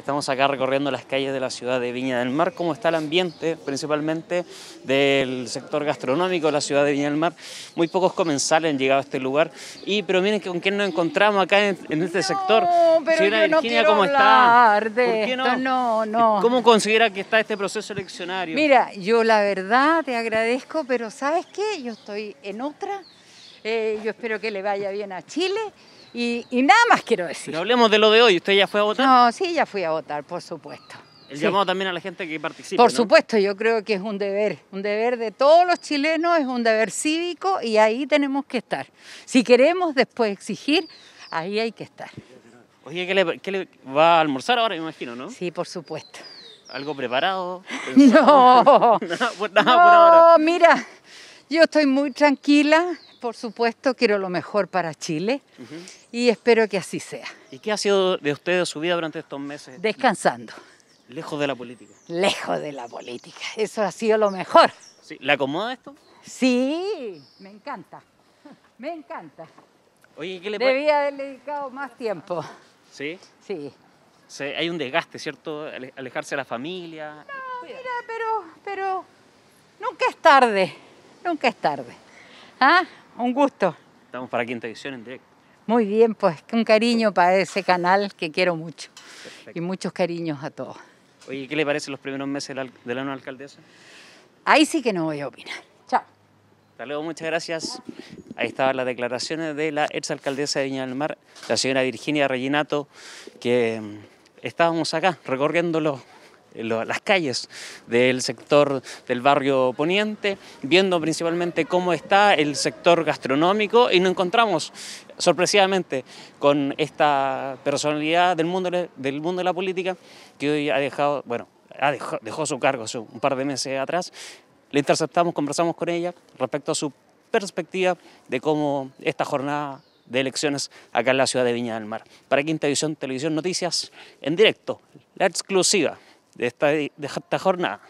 Estamos acá recorriendo las calles de la ciudad de Viña del Mar, cómo está el ambiente principalmente del sector gastronómico de la ciudad de Viña del Mar. Muy pocos comensales han llegado a este lugar, y, pero miren con quién nos encontramos acá en, este sector. pero ¿cómo ¿Cómo considera que está este proceso eleccionario? Mira, yo la verdad te agradezco, pero ¿sabes qué? Yo estoy en otra. Eh, yo espero que le vaya bien a Chile. Y, nada más quiero decir. Pero hablemos de lo de hoy. ¿Usted ya fue a votar? No, sí, ya fui a votar, por supuesto. El llamado también a la gente que participa? Por supuesto, yo creo que es un deber, un deber de todos los chilenos, es un deber cívico y ahí tenemos que estar. Si queremos después exigir, ahí hay que estar. Oye, ¿qué le, va a almorzar ahora, me imagino, no? Sí, por supuesto. ¿Algo preparado? No, no, mira, yo estoy muy tranquila, por supuesto, quiero lo mejor para Chile y espero que así sea. ¿Y qué ha sido de usted su vida durante estos meses? Descansando. Lejos de la política. Lejos de la política. Eso ha sido lo mejor. Sí. ¿Le acomoda esto? Sí, me encanta. Me encanta. Oye, ¿qué le Debía haber dedicado más tiempo. ¿Sí? Sí. hay un desgaste, ¿cierto? Alejarse de la familia. No, mira, pero, pero nunca es tarde. Nunca es tarde. ¿Ah? un gusto. Estamos para Quinta Edición en directo. Muy bien, pues un cariño para ese canal que quiero mucho. Y muchos cariños a todos. Oye, ¿qué le parece los primeros meses de la, nueva alcaldesa? Ahí sí que no voy a opinar. Chao. Hasta luego, muchas gracias. Ahí estaban las declaraciones de la exalcaldesa de Viña del Mar, la señora Virginia Reginato, que mm, estábamos acá recorriéndolo las calles del sector del barrio poniente, viendo principalmente cómo está el sector gastronómico y nos encontramos sorpresivamente con esta personalidad del mundo, del mundo de la política que hoy ha dejado, bueno, ha dejó, su cargo hace un par de meses atrás. Le interceptamos, conversamos con ella respecto a su perspectiva de cómo esta jornada de elecciones acá en la ciudad de Viña del Mar. Para Quinta Edición Televisión Noticias, en directo, la exclusiva de esta, de esta jornada.